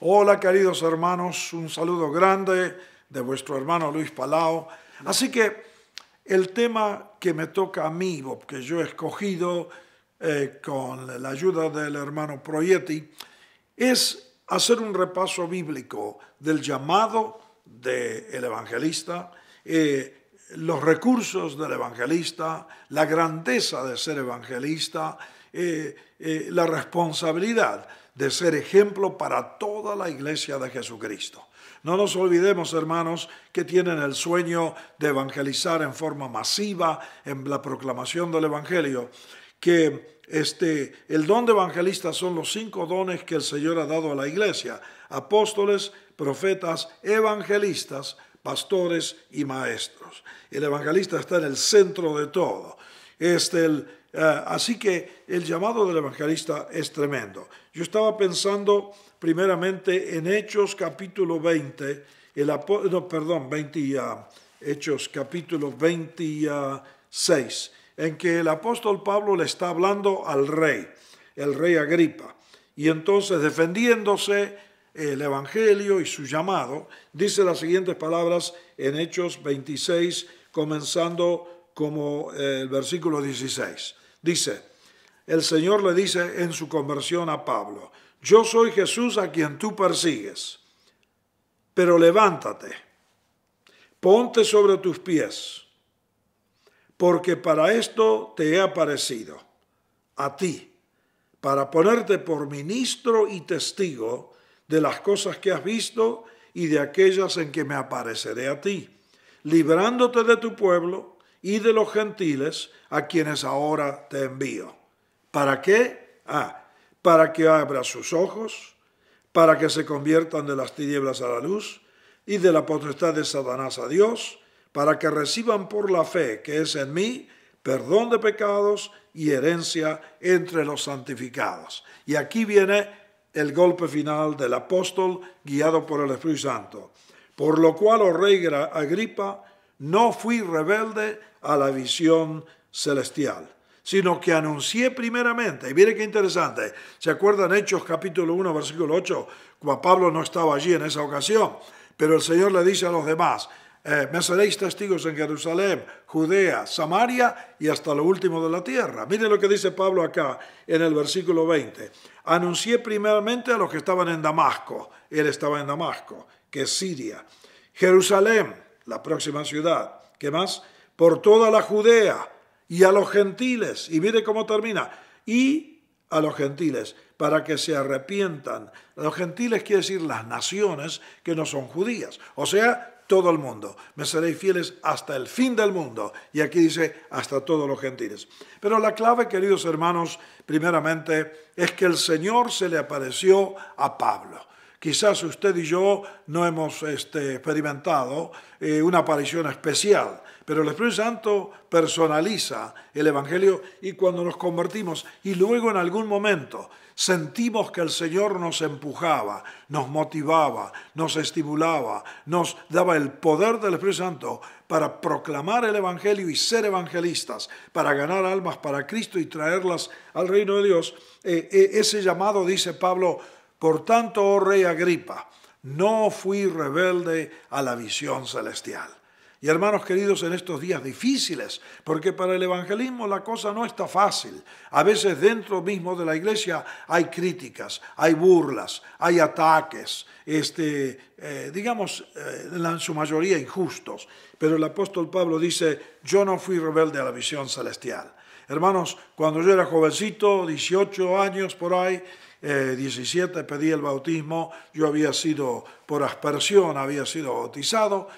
Hola queridos hermanos, un saludo grande de vuestro hermano Luis Palao. Así que el tema que me toca a mí, que yo he escogido eh, con la ayuda del hermano Proietti, es hacer un repaso bíblico del llamado del evangelista, eh, los recursos del evangelista, la grandeza de ser evangelista, eh, la responsabilidad de ser ejemplo para toda la iglesia de Jesucristo. No nos olvidemos, hermanos, que tienen el sueño de evangelizar en forma masiva en la proclamación del Evangelio, que este, el don de evangelista son los cinco dones que el Señor ha dado a la iglesia, apóstoles, profetas, evangelistas, pastores y maestros. El evangelista está en el centro de todo. Este, el, eh, así que el llamado del evangelista es tremendo. Yo estaba pensando primeramente en Hechos capítulo 20, el no, perdón, ah, Hechos capítulo 26, en que el apóstol Pablo le está hablando al rey, el rey Agripa. Y entonces defendiéndose el Evangelio y su llamado, dice las siguientes palabras en Hechos 26, comenzando como eh, el versículo 16. Dice, el Señor le dice en su conversión a Pablo, yo soy Jesús a quien tú persigues, pero levántate, ponte sobre tus pies, porque para esto te he aparecido, a ti, para ponerte por ministro y testigo de las cosas que has visto y de aquellas en que me apareceré a ti, librándote de tu pueblo, y de los gentiles a quienes ahora te envío. ¿Para qué? Ah, para que abra sus ojos, para que se conviertan de las tinieblas a la luz y de la potestad de Satanás a Dios, para que reciban por la fe que es en mí perdón de pecados y herencia entre los santificados. Y aquí viene el golpe final del apóstol guiado por el Espíritu Santo. Por lo cual, oh rey Agripa, no fui rebelde a la visión celestial, sino que anuncié primeramente, y mire qué interesante, ¿se acuerdan Hechos capítulo 1, versículo 8? Cuando Pablo no estaba allí en esa ocasión, pero el Señor le dice a los demás, eh, me seréis testigos en Jerusalén, Judea, Samaria y hasta lo último de la tierra. Miren lo que dice Pablo acá en el versículo 20. Anuncié primeramente a los que estaban en Damasco, él estaba en Damasco, que es Siria, Jerusalén, la próxima ciudad. ¿Qué más? por toda la Judea y a los gentiles. Y mire cómo termina. Y a los gentiles, para que se arrepientan. Los gentiles quiere decir las naciones que no son judías. O sea, todo el mundo. Me seréis fieles hasta el fin del mundo. Y aquí dice, hasta todos los gentiles. Pero la clave, queridos hermanos, primeramente, es que el Señor se le apareció a Pablo quizás usted y yo no hemos este, experimentado eh, una aparición especial, pero el Espíritu Santo personaliza el Evangelio y cuando nos convertimos y luego en algún momento sentimos que el Señor nos empujaba, nos motivaba, nos estimulaba, nos daba el poder del Espíritu Santo para proclamar el Evangelio y ser evangelistas, para ganar almas para Cristo y traerlas al reino de Dios, eh, eh, ese llamado, dice Pablo, por tanto, oh rey Agripa, no fui rebelde a la visión celestial. Y hermanos queridos, en estos días difíciles, porque para el evangelismo la cosa no está fácil. A veces dentro mismo de la iglesia hay críticas, hay burlas, hay ataques, este, eh, digamos, eh, en su mayoría injustos. Pero el apóstol Pablo dice, yo no fui rebelde a la visión celestial. Hermanos, cuando yo era jovencito, 18 años por ahí, 17 eh, pedí el bautismo, yo había sido por aspersión, había sido bautizado,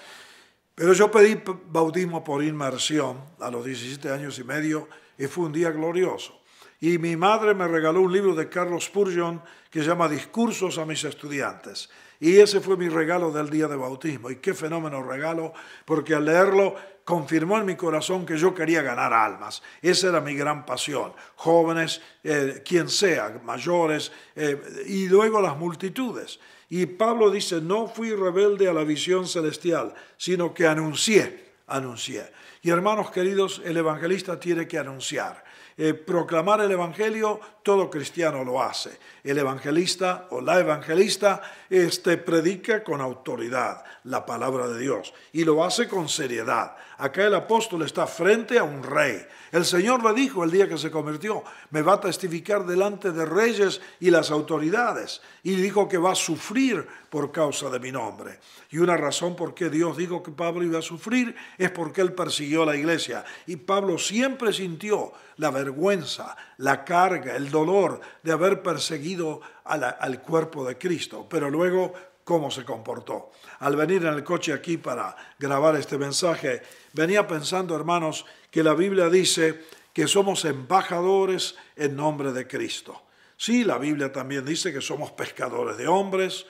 pero yo pedí bautismo por inmersión a los 17 años y medio y fue un día glorioso y mi madre me regaló un libro de Carlos Spurgeon que se llama Discursos a mis estudiantes. Y ese fue mi regalo del día de bautismo. Y qué fenómeno regalo, porque al leerlo confirmó en mi corazón que yo quería ganar almas. Esa era mi gran pasión. Jóvenes, eh, quien sea, mayores, eh, y luego las multitudes. Y Pablo dice, no fui rebelde a la visión celestial, sino que anuncié, anuncié. Y hermanos queridos, el evangelista tiene que anunciar. Eh, proclamar el Evangelio, todo cristiano lo hace. El evangelista o la evangelista este, predica con autoridad la palabra de Dios y lo hace con seriedad Acá el apóstol está frente a un rey. El Señor le dijo el día que se convirtió, me va a testificar delante de reyes y las autoridades. Y dijo que va a sufrir por causa de mi nombre. Y una razón por qué Dios dijo que Pablo iba a sufrir es porque él persiguió a la iglesia. Y Pablo siempre sintió la vergüenza, la carga, el dolor de haber perseguido al cuerpo de Cristo. Pero luego cómo se comportó. Al venir en el coche aquí para grabar este mensaje, venía pensando, hermanos, que la Biblia dice que somos embajadores en nombre de Cristo. Sí, la Biblia también dice que somos pescadores de hombres,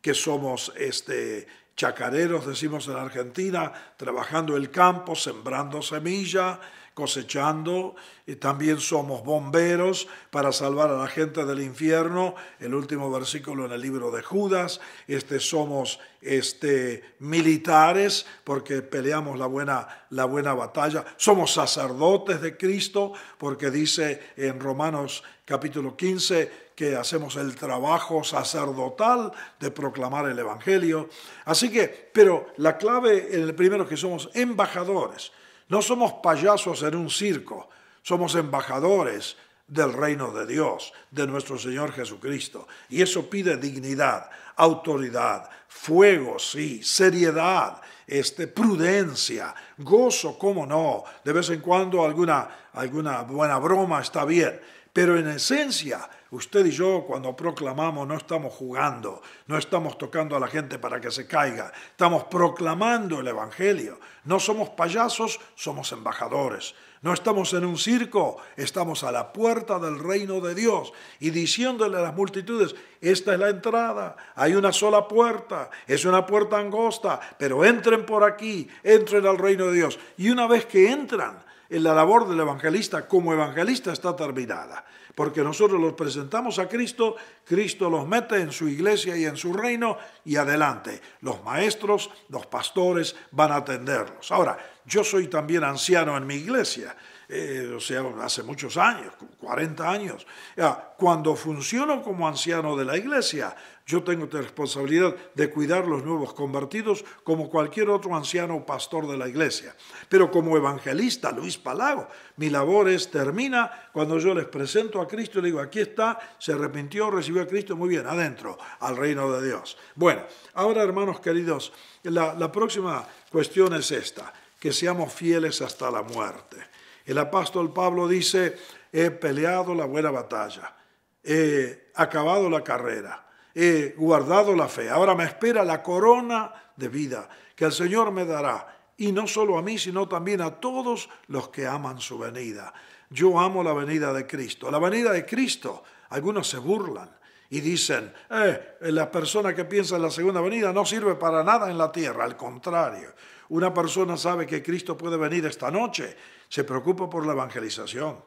que somos este, chacareros, decimos en Argentina, trabajando el campo, sembrando semilla, cosechando, y también somos bomberos para salvar a la gente del infierno, el último versículo en el libro de Judas, este, somos este, militares porque peleamos la buena, la buena batalla, somos sacerdotes de Cristo porque dice en Romanos capítulo 15 que hacemos el trabajo sacerdotal de proclamar el Evangelio. Así que, pero la clave, en el primero es que somos embajadores, no somos payasos en un circo, somos embajadores del reino de Dios, de nuestro Señor Jesucristo. Y eso pide dignidad, autoridad, fuego, sí, seriedad, este, prudencia, gozo, cómo no. De vez en cuando alguna, alguna buena broma está bien pero en esencia, usted y yo cuando proclamamos no estamos jugando, no estamos tocando a la gente para que se caiga, estamos proclamando el Evangelio. No somos payasos, somos embajadores. No estamos en un circo, estamos a la puerta del reino de Dios y diciéndole a las multitudes, esta es la entrada, hay una sola puerta, es una puerta angosta, pero entren por aquí, entren al reino de Dios. Y una vez que entran, la labor del evangelista como evangelista está terminada, porque nosotros los presentamos a Cristo, Cristo los mete en su iglesia y en su reino y adelante. Los maestros, los pastores van a atenderlos. Ahora, yo soy también anciano en mi iglesia, eh, o sea, hace muchos años, 40 años. Ah, cuando funciono como anciano de la iglesia, yo tengo la responsabilidad de cuidar los nuevos convertidos como cualquier otro anciano o pastor de la iglesia. Pero como evangelista, Luis Palago, mi labor es, termina cuando yo les presento a Cristo y le digo, aquí está, se arrepintió, recibió a Cristo, muy bien, adentro, al reino de Dios. Bueno, ahora hermanos queridos, la, la próxima cuestión es esta, que seamos fieles hasta la muerte. El apóstol Pablo dice, he peleado la buena batalla, he acabado la carrera, he guardado la fe. Ahora me espera la corona de vida que el Señor me dará, y no solo a mí, sino también a todos los que aman su venida. Yo amo la venida de Cristo. La venida de Cristo, algunos se burlan y dicen, eh, eh la persona que piensa en la segunda venida no sirve para nada en la tierra, al contrario. Una persona sabe que Cristo puede venir esta noche, se preocupa por la evangelización,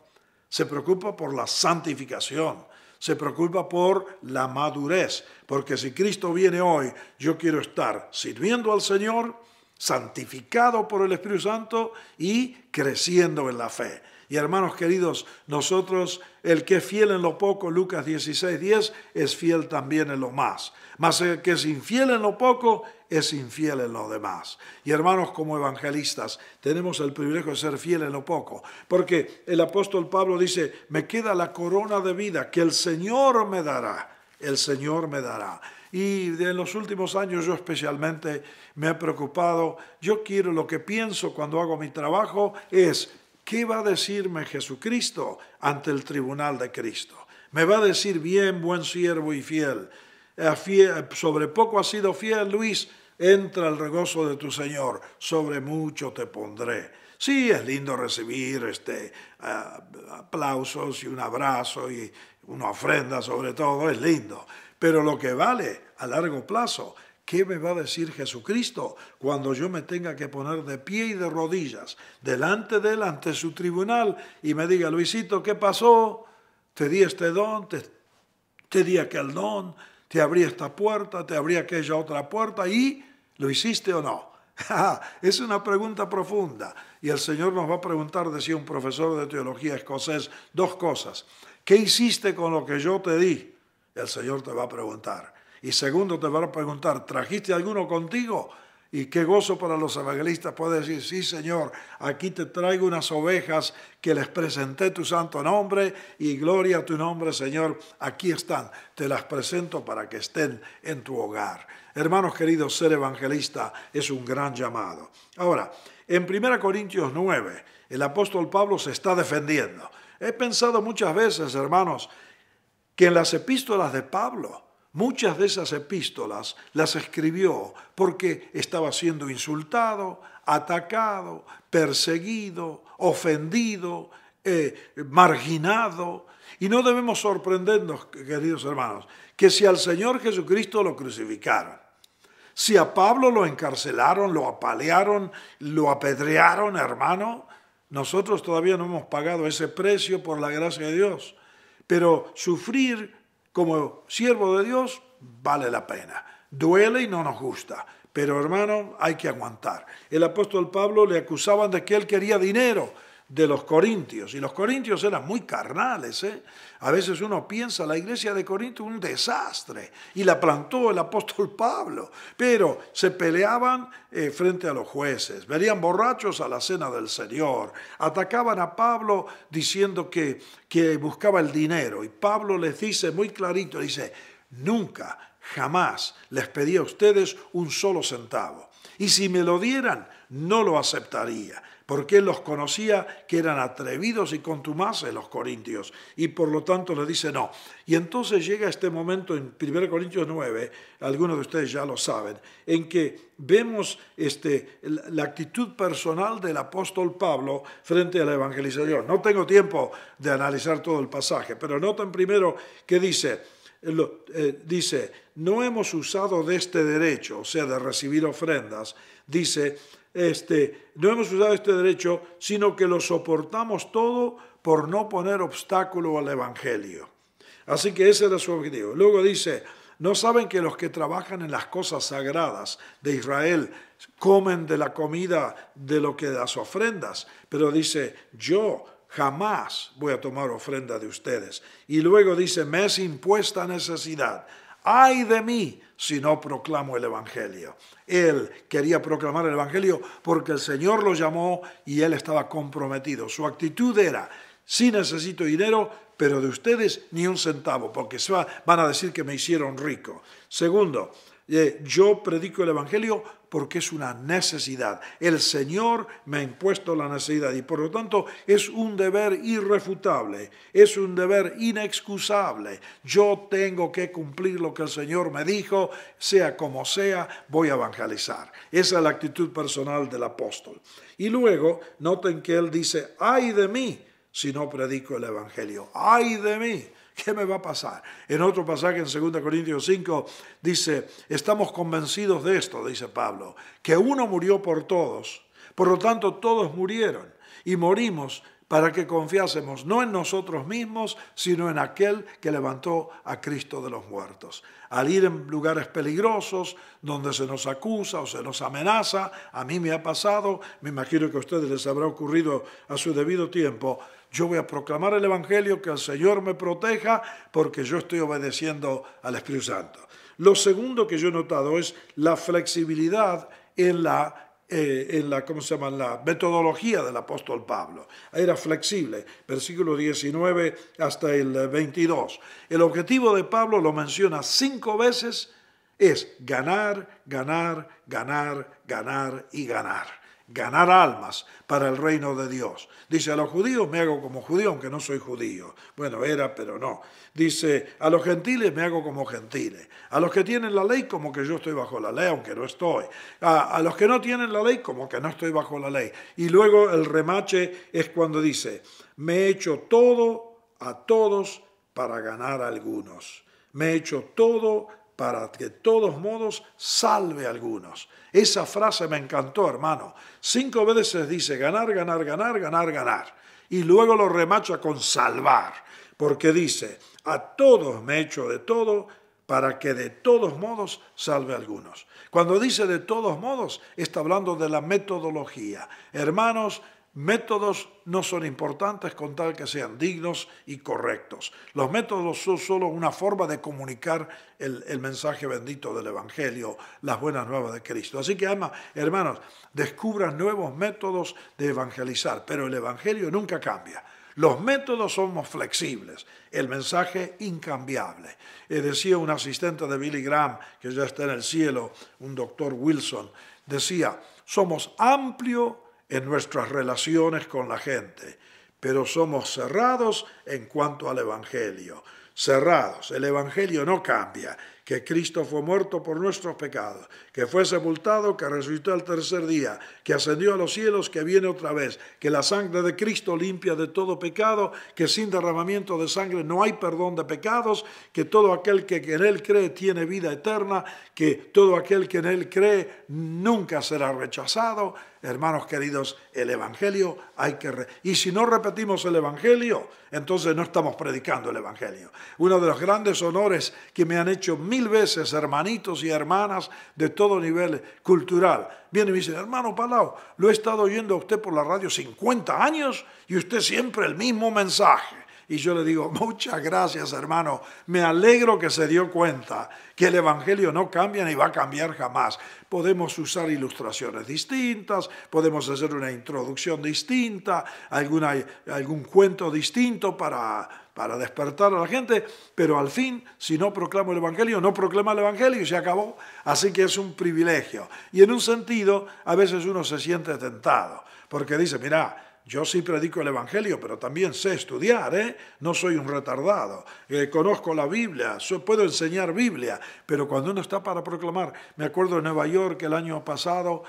se preocupa por la santificación, se preocupa por la madurez, porque si Cristo viene hoy, yo quiero estar sirviendo al Señor, santificado por el Espíritu Santo y creciendo en la fe. Y hermanos queridos, nosotros, el que es fiel en lo poco, Lucas 16, 10, es fiel también en lo más. Mas el que es infiel en lo poco, es infiel en lo demás. Y hermanos, como evangelistas, tenemos el privilegio de ser fiel en lo poco. Porque el apóstol Pablo dice, me queda la corona de vida que el Señor me dará. El Señor me dará. Y en los últimos años yo especialmente me he preocupado, yo quiero lo que pienso cuando hago mi trabajo es ¿Qué va a decirme Jesucristo ante el tribunal de Cristo? Me va a decir, bien, buen siervo y fiel, sobre poco has sido fiel, Luis, entra al regozo de tu Señor, sobre mucho te pondré. Sí, es lindo recibir este, aplausos y un abrazo y una ofrenda sobre todo, es lindo, pero lo que vale a largo plazo ¿Qué me va a decir Jesucristo cuando yo me tenga que poner de pie y de rodillas delante de él, ante su tribunal, y me diga, Luisito, ¿qué pasó? Te di este don, te, di aquel don, te abrí esta puerta, te abrí aquella otra puerta, y ¿lo hiciste o no? Ah, es una pregunta profunda. Y el Señor nos va a preguntar, decía un profesor de teología escocés, dos cosas. ¿Qué hiciste con lo que yo te di? El Señor te va a preguntar. Y segundo, te van a preguntar, ¿trajiste alguno contigo? Y qué gozo para los evangelistas puede decir, sí Señor, aquí te traigo unas ovejas que les presenté tu santo nombre y gloria a tu nombre Señor, aquí están, te las presento para que estén en tu hogar. Hermanos queridos, ser evangelista es un gran llamado. Ahora, en 1 Corintios 9, el apóstol Pablo se está defendiendo. He pensado muchas veces, hermanos, que en las epístolas de Pablo, Muchas de esas epístolas las escribió porque estaba siendo insultado, atacado, perseguido, ofendido, eh, marginado. Y no debemos sorprendernos, queridos hermanos, que si al Señor Jesucristo lo crucificaron, si a Pablo lo encarcelaron, lo apalearon, lo apedrearon, hermano, nosotros todavía no hemos pagado ese precio por la gracia de Dios. Pero sufrir como siervo de Dios, vale la pena. Duele y no nos gusta, pero hermano, hay que aguantar. El apóstol Pablo le acusaban de que él quería dinero de los corintios. Y los corintios eran muy carnales. ¿eh? A veces uno piensa, la iglesia de Corinto un desastre y la plantó el apóstol Pablo. Pero se peleaban eh, frente a los jueces, venían borrachos a la cena del Señor, atacaban a Pablo diciendo que, buscaba el dinero. Y Pablo les dice muy clarito, dice, nunca, jamás les pedí a ustedes un solo centavo. Y si me lo dieran, no lo aceptaría porque él los conocía que eran atrevidos y contumaces los corintios, y por lo tanto le dice no. Y entonces llega este momento en 1 Corintios 9, algunos de ustedes ya lo saben, en que vemos este, la actitud personal del apóstol Pablo frente a la evangelización. No tengo tiempo de analizar todo el pasaje, pero noten primero que dice, eh, eh, dice, no hemos usado de este derecho, o sea, de recibir ofrendas, dice, este, no hemos usado este derecho, sino que lo soportamos todo por no poner obstáculo al Evangelio. Así que ese era su objetivo. Luego dice, ¿no saben que los que trabajan en las cosas sagradas de Israel comen de la comida de lo que las ofrendas? Pero dice, yo jamás voy a tomar ofrenda de ustedes. Y luego dice, me es impuesta necesidad. Ay de mí si no proclamo el Evangelio. Él quería proclamar el Evangelio porque el Señor lo llamó y él estaba comprometido. Su actitud era, sí necesito dinero, pero de ustedes ni un centavo, porque van a decir que me hicieron rico. Segundo, eh, yo predico el Evangelio porque es una necesidad. El Señor me ha impuesto la necesidad y por lo tanto es un deber irrefutable, es un deber inexcusable. Yo tengo que cumplir lo que el Señor me dijo, sea como sea, voy a evangelizar. Esa es la actitud personal del apóstol. Y luego, noten que él dice, ay de mí si no predico el Evangelio, ay de mí ¿Qué me va a pasar? En otro pasaje, en 2 Corintios 5, dice, estamos convencidos de esto, dice Pablo, que uno murió por todos, por lo tanto todos murieron y morimos para que confiásemos no en nosotros mismos, sino en aquel que levantó a Cristo de los muertos. Al ir en lugares peligrosos, donde se nos acusa o se nos amenaza, a mí me ha pasado, me imagino que a ustedes les habrá ocurrido a su debido tiempo, yo voy a proclamar el Evangelio, que el Señor me proteja, porque yo estoy obedeciendo al Espíritu Santo. Lo segundo que yo he notado es la flexibilidad en la eh, en la, ¿cómo se llama? la metodología del apóstol Pablo. Era flexible, versículo 19 hasta el 22. El objetivo de Pablo lo menciona cinco veces, es ganar, ganar, ganar, ganar y ganar ganar almas para el reino de Dios. Dice, a los judíos me hago como judío, aunque no soy judío. Bueno, era, pero no. Dice, a los gentiles me hago como gentiles. A los que tienen la ley, como que yo estoy bajo la ley, aunque no estoy. A, los que no tienen la ley, como que no estoy bajo la ley. Y luego el remache es cuando dice, me he hecho todo a todos para ganar algunos. Me he hecho todo para que de todos modos salve a algunos. Esa frase me encantó, hermano. Cinco veces dice ganar, ganar, ganar, ganar, ganar. Y luego lo remacha con salvar, porque dice, a todos me echo de todo para que de todos modos salve a algunos. Cuando dice de todos modos, está hablando de la metodología. Hermanos, Métodos no son importantes con tal que sean dignos y correctos. Los métodos son solo una forma de comunicar el, mensaje bendito del Evangelio, las buenas nuevas de Cristo. Así que, hermanos, descubran nuevos métodos de evangelizar, pero el Evangelio nunca cambia. Los métodos somos flexibles, el mensaje incambiable. Eh, decía un asistente de Billy Graham, que ya está en el cielo, un doctor Wilson, decía, somos amplio en nuestras relaciones con la gente, pero somos cerrados en cuanto al Evangelio cerrados. El Evangelio no cambia, que Cristo fue muerto por nuestros pecados, que fue sepultado, que resucitó al tercer día, que ascendió a los cielos, que viene otra vez, que la sangre de Cristo limpia de todo pecado, que sin derramamiento de sangre no hay perdón de pecados, que todo aquel que en Él cree tiene vida eterna, que todo aquel que en Él cree nunca será rechazado. Hermanos queridos, el Evangelio hay que... y si no repetimos el Evangelio, entonces no estamos predicando el Evangelio uno de los grandes honores que me han hecho mil veces hermanitos y hermanas de todo nivel cultural. Vienen y me dicen, hermano Palau, lo he estado oyendo a usted por la radio 50 años y usted siempre el mismo mensaje. Y yo le digo, muchas gracias hermano, me alegro que se dio cuenta que el Evangelio no cambia ni va a cambiar jamás. Podemos usar ilustraciones distintas, podemos hacer una introducción distinta, algún cuento distinto para para despertar a la gente, pero al fin, si no proclamo el Evangelio, no proclama el Evangelio y se acabó. Así que es un privilegio. Y en un sentido, a veces uno se siente tentado, porque dice, mira, yo sí predico el Evangelio, pero también sé estudiar, ¿eh? No soy un retardado. Eh, conozco la Biblia, puedo enseñar Biblia, pero cuando uno está para proclamar, me acuerdo en Nueva York el año pasado,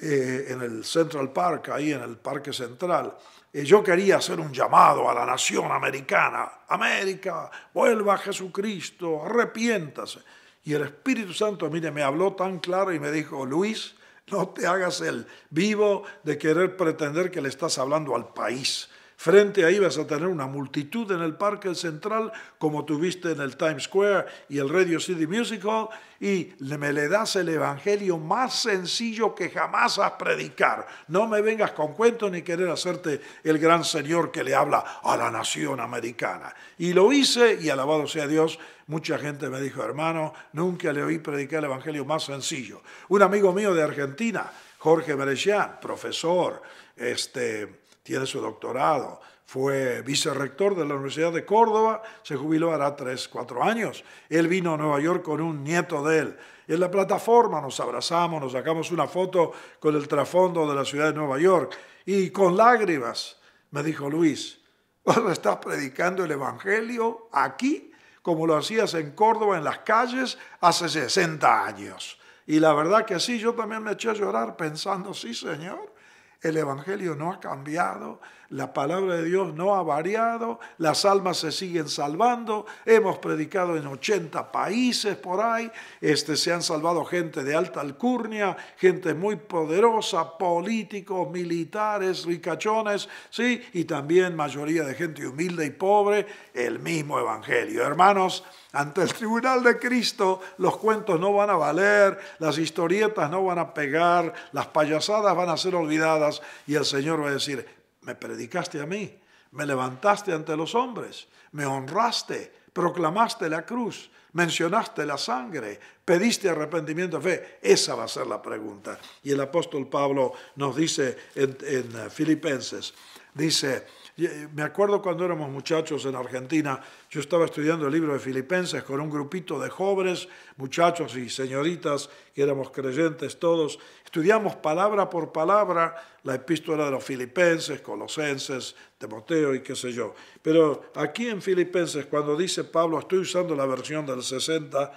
eh, en el Central Park, ahí en el Parque Central, eh, yo quería hacer un llamado a la nación americana. América, vuelva a Jesucristo, arrepiéntase. Y el Espíritu Santo, mire, me habló tan claro y me dijo, Luis, no te hagas el vivo de querer pretender que le estás hablando al país. Frente ahí vas a tener una multitud en el Parque Central, como tuviste en el Times Square y el Radio City Musical, Hall, y me le das el evangelio más sencillo que jamás has predicar. No me vengas con cuentos ni querer hacerte el gran señor que le habla a la nación americana. Y lo hice, y alabado sea Dios, Mucha gente me dijo, hermano, nunca le oí predicar el Evangelio más sencillo. Un amigo mío de Argentina, Jorge Berechán, profesor, este, tiene su doctorado, fue vicerrector de la Universidad de Córdoba, se jubiló hará tres, cuatro años. Él vino a Nueva York con un nieto de él. En la plataforma nos abrazamos, nos sacamos una foto con el trasfondo de la ciudad de Nueva York y con lágrimas me dijo Luis, vos estás predicando el Evangelio aquí como lo hacías en Córdoba en las calles hace 60 años. Y la verdad que sí, yo también me eché a llorar pensando, sí, Señor, el Evangelio no ha cambiado, la palabra de Dios no ha variado, las almas se siguen salvando, hemos predicado en 80 países por ahí, este, se han salvado gente de alta alcurnia, gente muy poderosa, políticos, militares, ricachones, ¿sí? y también mayoría de gente humilde y pobre, el mismo Evangelio. Hermanos, ante el tribunal de Cristo los cuentos no van a valer, las historietas no van a pegar, las payasadas van a ser olvidadas y el Señor va a decir, me predicaste a mí, me levantaste ante los hombres, me honraste, proclamaste la cruz, mencionaste la sangre, pediste arrepentimiento de fe. Esa va a ser la pregunta. Y el apóstol Pablo nos dice en, en eh, Filipenses, dice, eh, me acuerdo cuando éramos muchachos en Argentina, yo estaba estudiando el libro de Filipenses con un grupito de jóvenes, muchachos y señoritas, que éramos creyentes todos. Estudiamos palabra por palabra la epístola de los Filipenses, Colosenses, Timoteo y qué sé yo. Pero aquí en Filipenses, cuando dice Pablo, estoy usando la versión del 60,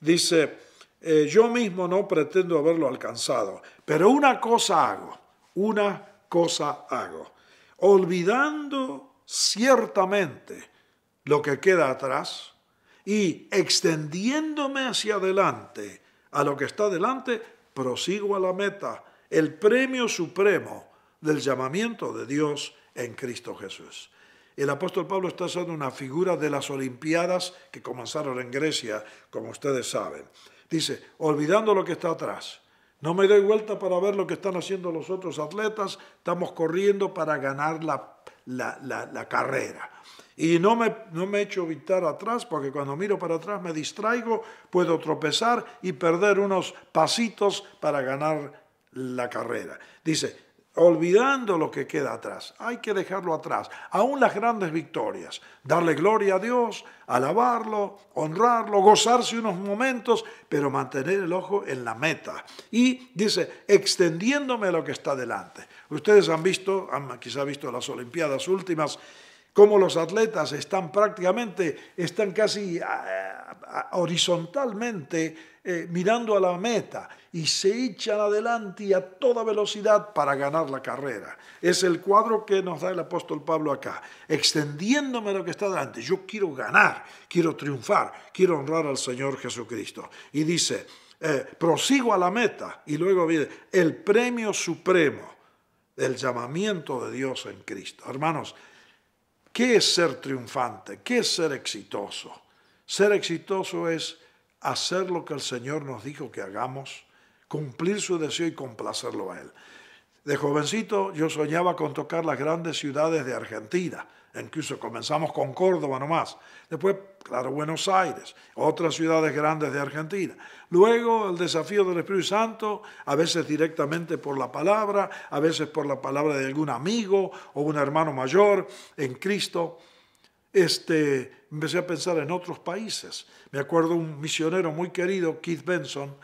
dice, eh, yo mismo no pretendo haberlo alcanzado, pero una cosa hago, una cosa hago olvidando ciertamente lo que queda atrás y extendiéndome hacia adelante a lo que está adelante, prosigo a la meta, el premio supremo del llamamiento de Dios en Cristo Jesús. El apóstol Pablo está haciendo una figura de las Olimpiadas que comenzaron en Grecia, como ustedes saben. Dice, olvidando lo que está atrás no me doy vuelta para ver lo que están haciendo los otros atletas. Estamos corriendo para ganar la, carrera. Y no me, no me echo evitar atrás, porque cuando miro para atrás me distraigo, puedo tropezar y perder unos pasitos para ganar la carrera. Dice, olvidando lo que queda atrás. Hay que dejarlo atrás, aún las grandes victorias, darle gloria a Dios, alabarlo, honrarlo, gozarse unos momentos, pero mantener el ojo en la meta. Y dice, extendiéndome a lo que está delante. Ustedes han visto, han quizá visto las Olimpiadas últimas, cómo los atletas están prácticamente, están casi eh, horizontalmente eh, mirando a la meta y se echan adelante y a toda velocidad para ganar la carrera. Es el cuadro que nos da el apóstol Pablo acá, extendiéndome lo que está delante. Yo quiero ganar, quiero triunfar, quiero honrar al Señor Jesucristo. Y dice, eh, prosigo a la meta y luego viene el premio supremo del llamamiento de Dios en Cristo. Hermanos, ¿qué es ser triunfante? ¿Qué es ser exitoso? Ser exitoso es hacer lo que el Señor nos dijo que hagamos, cumplir su deseo y complacerlo a Él. De jovencito yo soñaba con tocar las grandes ciudades de Argentina, incluso comenzamos con Córdoba nomás, después, claro, Buenos Aires, otras ciudades grandes de Argentina. Luego el desafío del Espíritu Santo, a veces directamente por la palabra, a veces por la palabra de algún amigo o un hermano mayor en Cristo. Este, empecé a pensar en otros países. Me acuerdo un misionero muy querido, Keith Benson,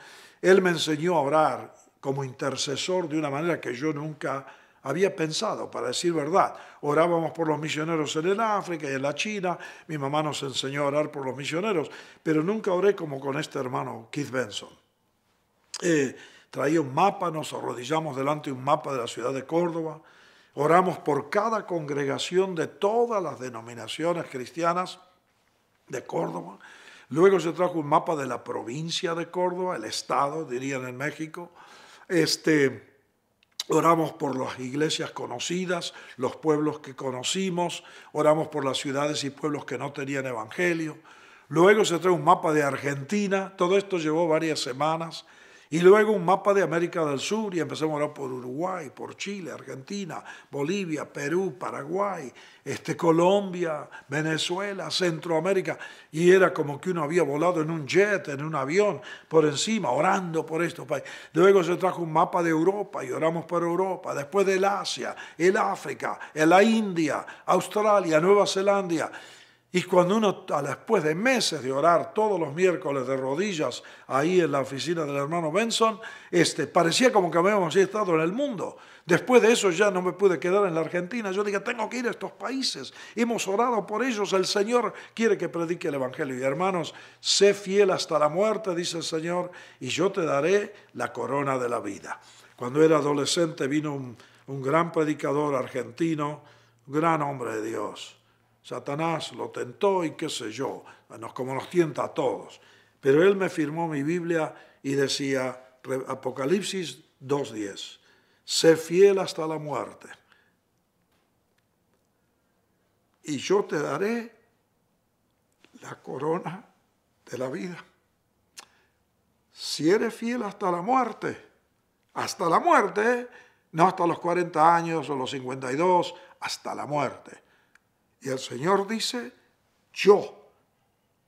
él me enseñó a orar como intercesor de una manera que yo nunca había pensado, para decir verdad. Orábamos por los misioneros en el África y en la China, mi mamá nos enseñó a orar por los misioneros, pero nunca oré como con este hermano Keith Benson. Eh, traía un mapa, nos arrodillamos delante de un mapa de la ciudad de Córdoba, oramos por cada congregación de todas las denominaciones cristianas de Córdoba. Luego se trajo un mapa de la provincia de Córdoba, el estado, dirían en México. Este, Oramos por las iglesias conocidas, los pueblos que conocimos, oramos por las ciudades y pueblos que no tenían evangelio. Luego se trajo un mapa de Argentina, todo esto llevó varias semanas. Y luego un mapa de América del Sur y empezamos a orar por Uruguay, por Chile, Argentina, Bolivia, Perú, Paraguay, este, Colombia, Venezuela, Centroamérica. Y era como que uno había volado en un jet, en un avión, por encima, orando por estos países. Luego se trajo un mapa de Europa y oramos por Europa. Después del Asia, el África, la India, Australia, Nueva Zelanda. Y cuando uno, después de meses de orar todos los miércoles de rodillas ahí en la oficina del hermano Benson, este, parecía como que habíamos estado en el mundo. Después de eso ya no me pude quedar en la Argentina. Yo dije, tengo que ir a estos países. Hemos orado por ellos. El Señor quiere que predique el Evangelio. Y hermanos, sé fiel hasta la muerte, dice el Señor, y yo te daré la corona de la vida. Cuando era adolescente vino un, un gran predicador argentino, gran hombre de Dios Satanás lo tentó y qué sé yo, como nos tienta a todos. Pero él me firmó mi Biblia y decía, Apocalipsis 2.10, sé fiel hasta la muerte y yo te daré la corona de la vida. Si eres fiel hasta la muerte, hasta la muerte, no hasta los 40 años o los 52, hasta la muerte. Y el Señor dice, yo,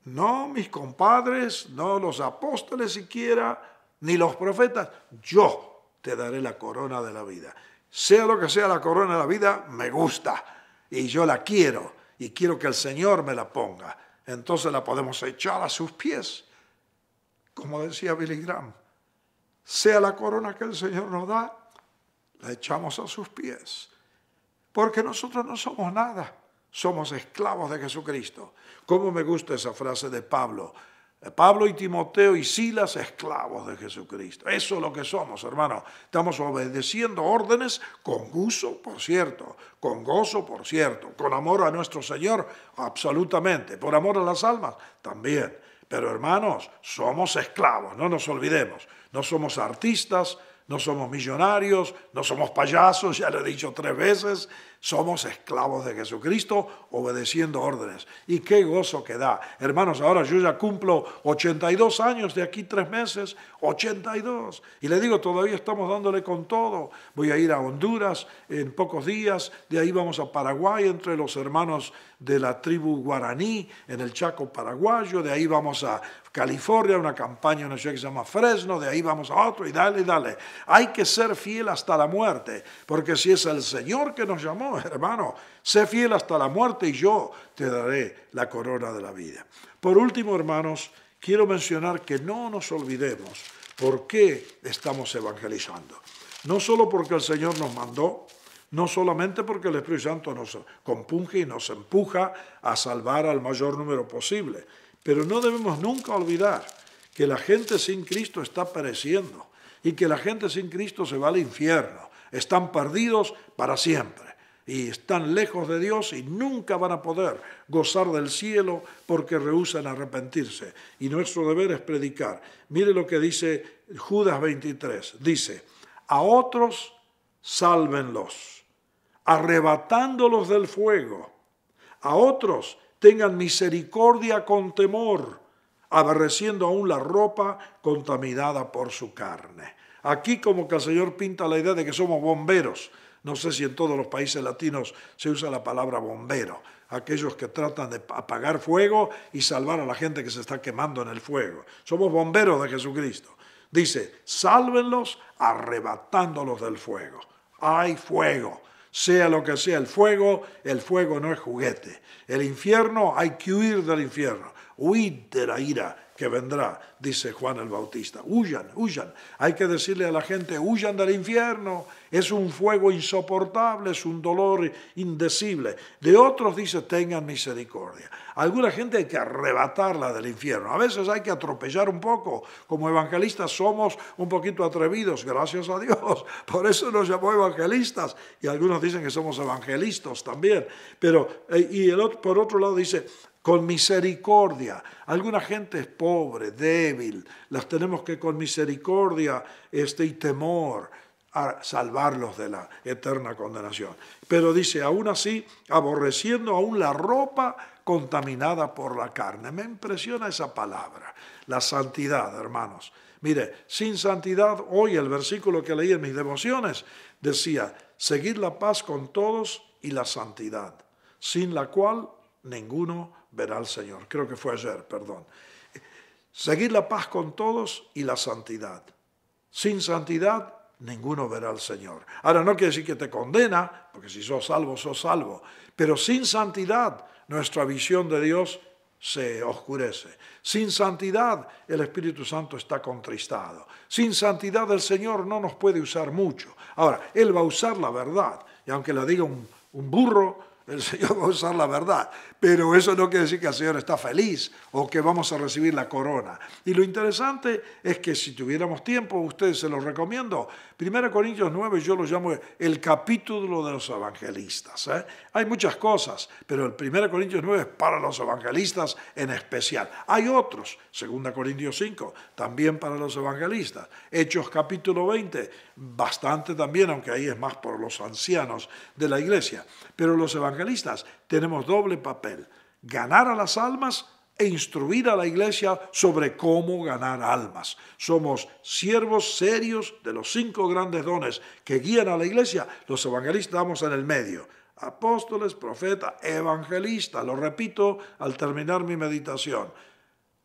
no mis compadres, no los apóstoles siquiera, ni los profetas, yo te daré la corona de la vida. Sea lo que sea la corona de la vida, me gusta y yo la quiero y quiero que el Señor me la ponga. Entonces la podemos echar a sus pies. Como decía Billy Graham, sea la corona que el Señor nos da, la echamos a sus pies. Porque nosotros no somos nada somos esclavos de Jesucristo. ¿Cómo me gusta esa frase de Pablo? Eh, Pablo y Timoteo y Silas, esclavos de Jesucristo. Eso es lo que somos, hermanos. Estamos obedeciendo órdenes con gusto, por cierto, con gozo, por cierto, con amor a nuestro Señor, absolutamente, por amor a las almas, también. Pero hermanos, somos esclavos, no nos olvidemos. No somos artistas, no somos millonarios, no somos payasos, ya lo he dicho tres veces, somos esclavos de Jesucristo obedeciendo órdenes. Y qué gozo que da. Hermanos, ahora yo ya cumplo 82 años de aquí tres meses, 82. Y le digo, todavía estamos dándole con todo. Voy a ir a Honduras en pocos días, de ahí vamos a Paraguay entre los hermanos de la tribu guaraní en el Chaco paraguayo, de ahí vamos a California, una campaña, una ciudad que se llama Fresno, de ahí vamos a otro y dale, dale. Hay que ser fiel hasta la muerte, porque si es el Señor que nos llamó, hermano, sé fiel hasta la muerte y yo te daré la corona de la vida. Por último, hermanos, quiero mencionar que no nos olvidemos por qué estamos evangelizando. No solo porque el Señor nos mandó, no solamente porque el Espíritu Santo nos compunge y nos empuja a salvar al mayor número posible, pero no debemos nunca olvidar que la gente sin Cristo está pereciendo y que la gente sin Cristo se va al infierno. Están perdidos para siempre y están lejos de Dios y nunca van a poder gozar del cielo porque rehúsan arrepentirse. Y nuestro deber es predicar. Mire lo que dice Judas 23. Dice, a otros sálvenlos, arrebatándolos del fuego. A otros tengan misericordia con temor, aborreciendo aún la ropa contaminada por su carne. Aquí como que el Señor pinta la idea de que somos bomberos no sé si en todos los países latinos se usa la palabra bombero, aquellos que tratan de apagar fuego y salvar a la gente que se está quemando en el fuego. Somos bomberos de Jesucristo. Dice, sálvenlos arrebatándolos del fuego. Hay fuego sea lo que sea el fuego, el fuego no es juguete. El infierno, hay que huir del infierno. huir de la ira, que vendrá, dice Juan el Bautista. Huyan, huyan. Hay que decirle a la gente, huyan del infierno. Es un fuego insoportable, es un dolor indecible. De otros dice, tengan misericordia. alguna gente hay que arrebatarla del infierno. A veces hay que atropellar un poco. Como evangelistas somos un poquito atrevidos, gracias a Dios. Por eso nos llamó evangelistas. Y algunos dicen que somos evangelistas también. Pero, eh, y el por otro lado dice, con misericordia. Alguna gente es pobre, débil, las tenemos que con misericordia este, y temor a salvarlos de la eterna condenación. Pero dice, aún así, aborreciendo aún la ropa contaminada por la carne. Me impresiona esa palabra, la santidad, hermanos. Mire, sin santidad, hoy el versículo que leí en mis devociones decía, seguir la paz con todos y la santidad, sin la cual ninguno verá al Señor. Creo que fue ayer, perdón. Seguir la paz con todos y la santidad. Sin santidad ninguno verá al Señor. Ahora no quiere decir que te condena, porque si sos salvo, sos salvo. Pero sin santidad nuestra visión de Dios se oscurece. Sin santidad el Espíritu Santo está contristado. Sin santidad el Señor no nos puede usar mucho. Ahora, Él va a usar la verdad. Y aunque la diga un burro, el Señor va a usar la verdad, pero eso no quiere decir que el Señor está feliz o que vamos a recibir la corona. Y lo interesante es que si tuviéramos tiempo, ustedes se los recomiendo. 1 Corintios 9 yo lo llamo el capítulo de los evangelistas. ¿eh? Hay muchas cosas, pero el 1 Corintios 9 es para los evangelistas en especial. Hay otros, 2 Corintios 5, también para los evangelistas. Hechos capítulo 20, bastante también, aunque ahí es más por los ancianos de la iglesia. Pero los evangelistas tenemos doble papel, ganar a las almas e instruir a la iglesia sobre cómo ganar almas. Somos siervos serios de los cinco grandes dones que guían a la iglesia. Los evangelistas estamos en el medio. Apóstoles, profetas, evangelistas, lo repito al terminar mi meditación.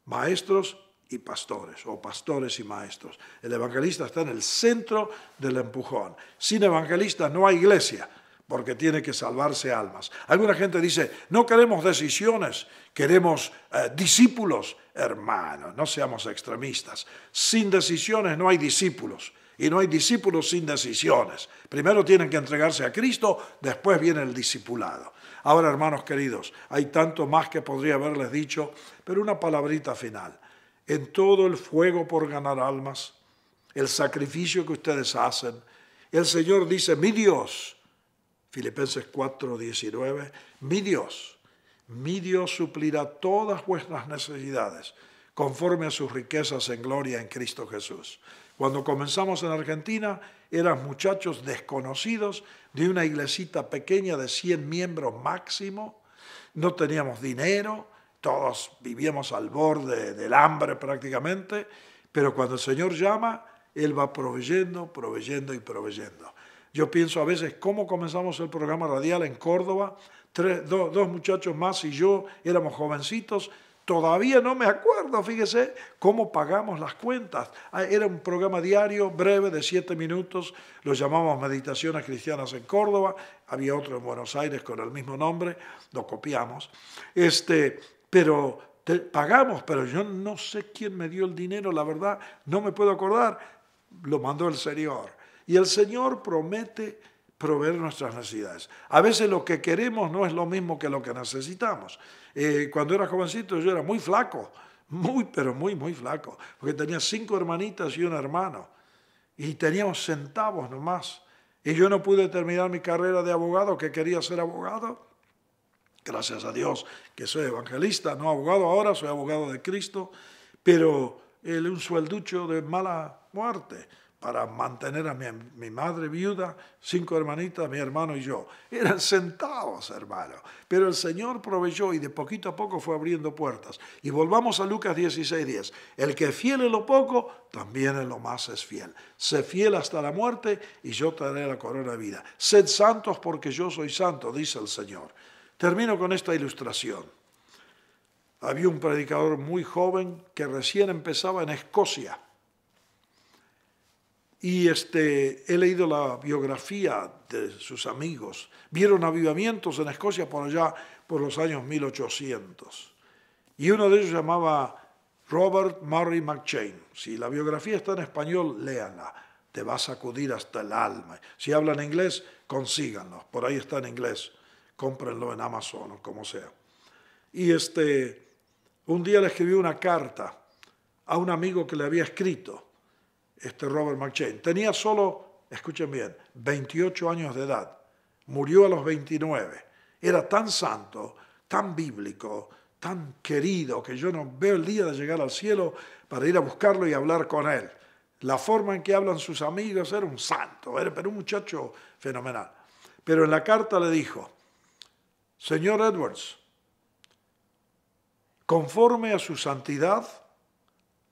Maestros y pastores, o pastores y maestros. El evangelista está en el centro del empujón. Sin evangelista no hay iglesia porque tiene que salvarse almas. Alguna gente dice, no queremos decisiones, queremos eh, discípulos. Hermanos, no seamos extremistas. Sin decisiones no hay discípulos y no hay discípulos sin decisiones. Primero tienen que entregarse a Cristo, después viene el discipulado. Ahora, hermanos queridos, hay tanto más que podría haberles dicho, pero una palabrita final. En todo el fuego por ganar almas, el sacrificio que ustedes hacen, el Señor dice, mi Dios, Filipenses 4:19, mi Dios, mi Dios suplirá todas vuestras necesidades conforme a sus riquezas en gloria en Cristo Jesús. Cuando comenzamos en Argentina, eran muchachos desconocidos de una iglesita pequeña de 100 miembros máximo, no teníamos dinero, todos vivíamos al borde del hambre prácticamente, pero cuando el Señor llama, Él va proveyendo, proveyendo y proveyendo. Yo pienso a veces cómo comenzamos el programa radial en Córdoba, dos muchachos más y yo éramos jovencitos. Todavía no me acuerdo, fíjese, cómo pagamos las cuentas. Ah, era un programa diario, breve, de siete minutos. Lo llamamos Meditaciones Cristianas en Córdoba. Había otro en Buenos Aires con el mismo nombre. Lo copiamos. Este, pero pagamos, pero yo no sé quién me dio el dinero, la verdad, no me puedo acordar. Lo mandó el Señor. Y el Señor promete proveer nuestras necesidades. A veces lo que queremos no es lo mismo que lo que necesitamos. Eh, cuando era jovencito yo era muy flaco, muy, pero muy, muy flaco, porque tenía cinco hermanitas y un hermano, y teníamos centavos nomás. Y yo no pude terminar mi carrera de abogado, que quería ser abogado. Gracias a Dios que soy evangelista, no abogado ahora, soy abogado de Cristo, pero un suelducho de mala muerte para mantener a mi, madre viuda, cinco hermanitas, mi hermano y yo. Eran centavos, hermano. Pero el Señor proveyó y de poquito a poco fue abriendo puertas. Y volvamos a Lucas 16, 10. El que fiel en lo poco, también en lo más es fiel. Sé fiel hasta la muerte y yo te daré la corona de vida. Sed santos porque yo soy santo, dice el Señor. Termino con esta ilustración. Había un predicador muy joven que recién empezaba en Escocia y este, he leído la biografía de sus amigos. Vieron avivamientos en Escocia por allá por los años 1800. Y uno de ellos llamaba Robert Murray McChain. Si la biografía está en español, léanla. Te va a sacudir hasta el alma. Si hablan inglés, consíganlo. Por ahí está en inglés. Cómprenlo en Amazon o como sea. Y este, un día le escribió una carta a un amigo que le había escrito este Robert McChain. Tenía solo, escuchen bien, 28 años de edad. Murió a los 29. Era tan santo, tan bíblico, tan querido, que yo no veo el día de llegar al cielo para ir a buscarlo y hablar con él. La forma en que hablan sus amigos era un santo, era pero un muchacho fenomenal. Pero en la carta le dijo, Señor Edwards, conforme a su santidad,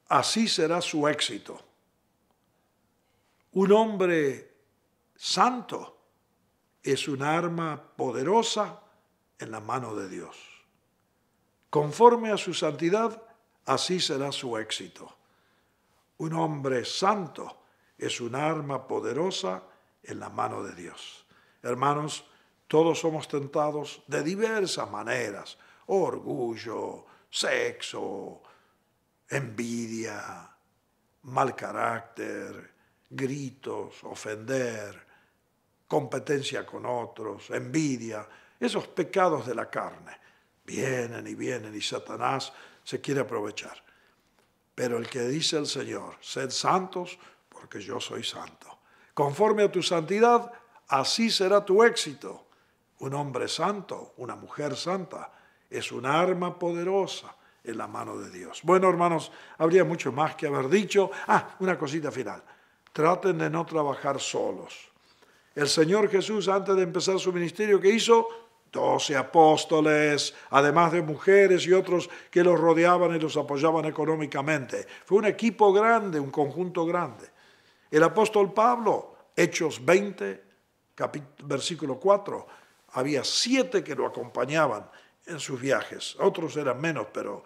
así será su éxito. Un hombre santo es un arma poderosa en la mano de Dios. Conforme a su santidad, así será su éxito. Un hombre santo es un arma poderosa en la mano de Dios. Hermanos, todos somos tentados de diversas maneras, orgullo, sexo, envidia, mal carácter, gritos, ofender, competencia con otros, envidia, esos pecados de la carne. Vienen y vienen y Satanás se quiere aprovechar. Pero el que dice el Señor, sed santos porque yo soy santo. Conforme a tu santidad, así será tu éxito. Un hombre santo, una mujer santa, es un arma poderosa en la mano de Dios. Bueno, hermanos, habría mucho más que haber dicho. Ah, una cosita final. Traten de no trabajar solos. El Señor Jesús, antes de empezar su ministerio, ¿qué hizo? Doce apóstoles, además de mujeres y otros que los rodeaban y los apoyaban económicamente. Fue un equipo grande, un conjunto grande. El apóstol Pablo, Hechos 20, versículo 4, había siete que lo acompañaban en sus viajes. Otros eran menos, pero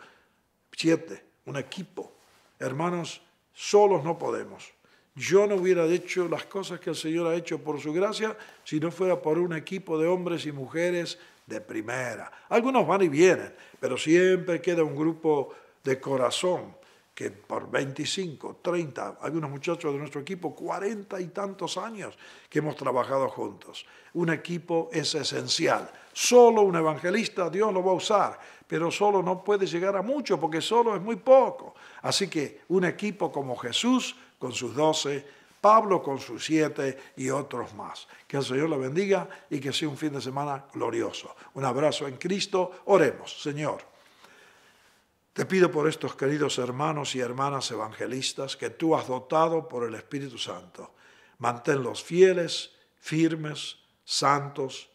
siete, un equipo. Hermanos, solos no podemos. Yo no hubiera hecho las cosas que el Señor ha hecho por su gracia si no fuera por un equipo de hombres y mujeres de primera. Algunos van y vienen, pero siempre queda un grupo de corazón que por 25, 30, algunos muchachos de nuestro equipo, 40 y tantos años que hemos trabajado juntos. Un equipo es esencial. Solo un evangelista Dios lo va a usar, pero solo no puede llegar a mucho porque solo es muy poco. Así que un equipo como Jesús con sus doce, Pablo con sus siete y otros más. Que el Señor la bendiga y que sea un fin de semana glorioso. Un abrazo en Cristo. Oremos, Señor. Te pido por estos queridos hermanos y hermanas evangelistas que tú has dotado por el Espíritu Santo. Manténlos fieles, firmes, santos,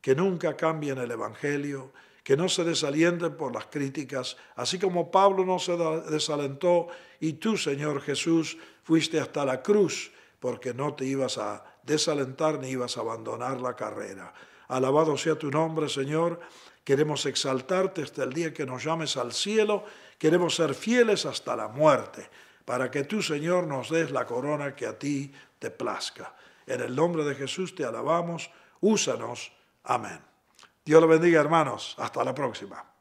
que nunca cambien el Evangelio, que no se desalienten por las críticas, así como Pablo no se desalentó y tú, Señor Jesús, fuiste hasta la cruz porque no te ibas a desalentar ni ibas a abandonar la carrera. Alabado sea tu nombre, Señor. Queremos exaltarte hasta el día que nos llames al cielo. Queremos ser fieles hasta la muerte, para que tú, Señor, nos des la corona que a ti te plazca. En el nombre de Jesús te alabamos. Úsanos. Amén. Dios lo bendiga, hermanos. Hasta la próxima.